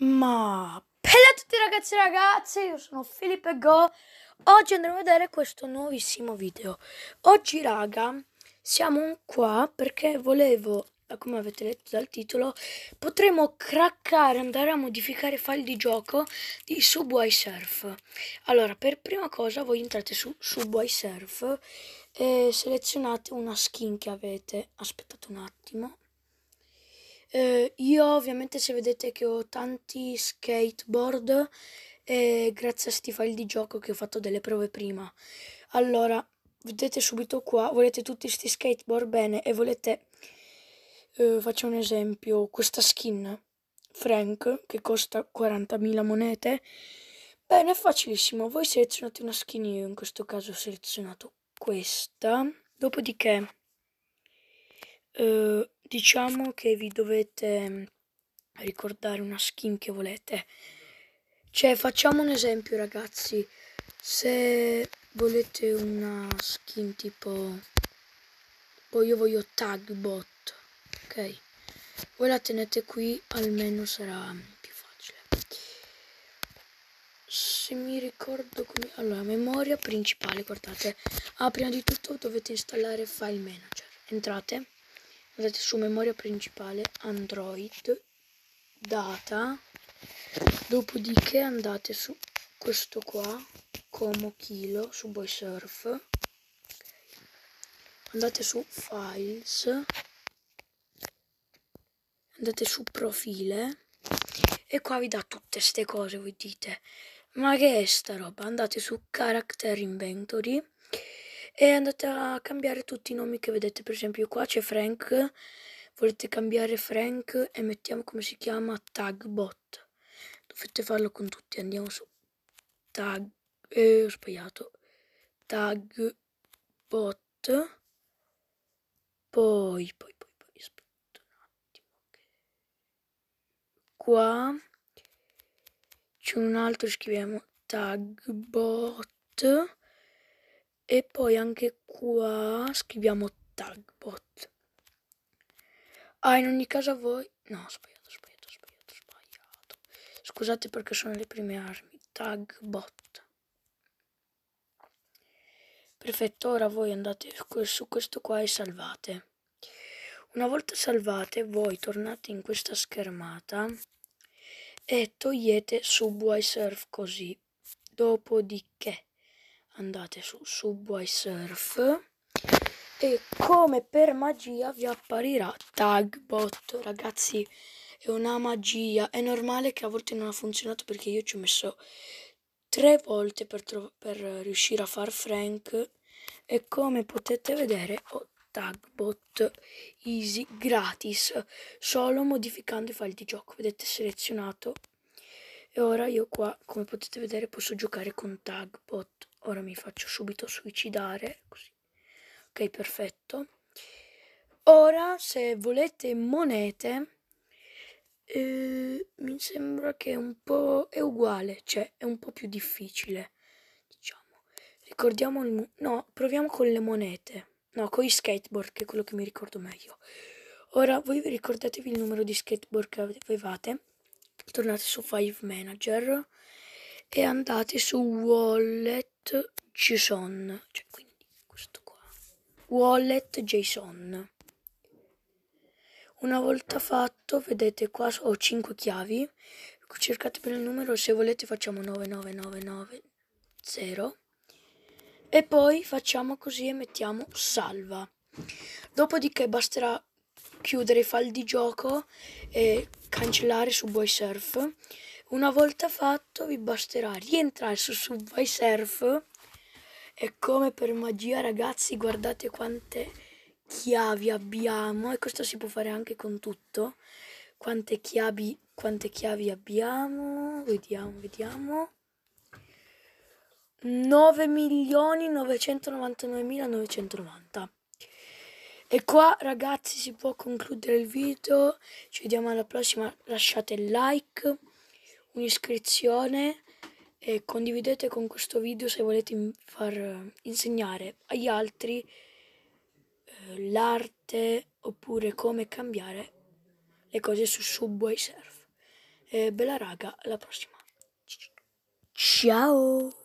Ma bella a tutti ragazzi e ragazze, io sono Filippo Go. Oggi andremo a vedere questo nuovissimo video. Oggi raga, siamo qua perché volevo, come avete letto dal titolo, potremo craccare, andare a modificare file di gioco di Subway Surf. Allora, per prima cosa voi entrate su Subway Surf e selezionate una skin che avete. Aspettate un attimo io ovviamente se vedete che ho tanti skateboard e eh, grazie a sti file di gioco che ho fatto delle prove prima. Allora, vedete subito qua, volete tutti sti skateboard bene e volete eh, faccio un esempio, questa skin Frank che costa 40.000 monete. Bene, è facilissimo. Voi selezionate una skin, io in questo caso ho selezionato questa. Dopodiché eh, diciamo che vi dovete mm, ricordare una skin che volete. Cioè, facciamo un esempio, ragazzi. Se volete una skin tipo... Poi oh, io voglio tagbot ok? Voi la tenete qui, almeno sarà più facile. Se mi ricordo come... Allora, memoria principale, guardate. Ah, prima di tutto dovete installare File Manager. Entrate andate su memoria principale android data dopodiché andate su questo qua como kilo su boy surf andate su files andate su profile e qua vi dà tutte ste cose voi dite ma che è sta roba andate su character inventory e andate a cambiare tutti i nomi che vedete per esempio qua c'è Frank volete cambiare Frank e mettiamo come si chiama tagbot dovete farlo con tutti andiamo su tag eh, ho sbagliato tagbot poi poi poi poi aspetta un attimo che... qua c'è un altro scriviamo tagbot e poi anche qua scriviamo tagbot ah in ogni caso a voi no sbagliato sbagliato sbagliato sbagliato scusate perché sono le prime armi tagbot perfetto ora voi andate su questo qua e salvate una volta salvate voi tornate in questa schermata e togliete Subway Surf così dopodiché andate su Subway Surf e come per magia vi apparirà Tagbot. Ragazzi, è una magia. È normale che a volte non ha funzionato perché io ci ho messo tre volte per, per riuscire a far Frank e come potete vedere ho Tagbot Easy gratis solo modificando i file di gioco. Vedete selezionato e ora io qua, come potete vedere, posso giocare con Tagbot ora mi faccio subito suicidare così ok perfetto ora se volete monete eh, mi sembra che è un po' è uguale cioè è un po' più difficile diciamo ricordiamo il no proviamo con le monete no con i skateboard che è quello che mi ricordo meglio ora voi vi ricordatevi il numero di skateboard che avevate tornate su Five Manager e andate su wallet JSON, cioè quindi questo qua, wallet JSON. Una volta fatto, vedete qua ho 5 chiavi, cercate per il numero, se volete facciamo 99990 e poi facciamo così e mettiamo salva. Dopodiché basterà chiudere i file di gioco e cancellare su Boysurf una volta fatto vi basterà rientrare su Subway e come per magia ragazzi guardate quante chiavi abbiamo e questo si può fare anche con tutto. Quante chiavi, quante chiavi abbiamo? Vediamo, vediamo. 9.999.990 e qua ragazzi si può concludere il video, ci vediamo alla prossima, lasciate like un'iscrizione e condividete con questo video se volete far eh, insegnare agli altri eh, l'arte oppure come cambiare le cose su Subway Surf. Eh, bella raga, alla prossima. Ciao!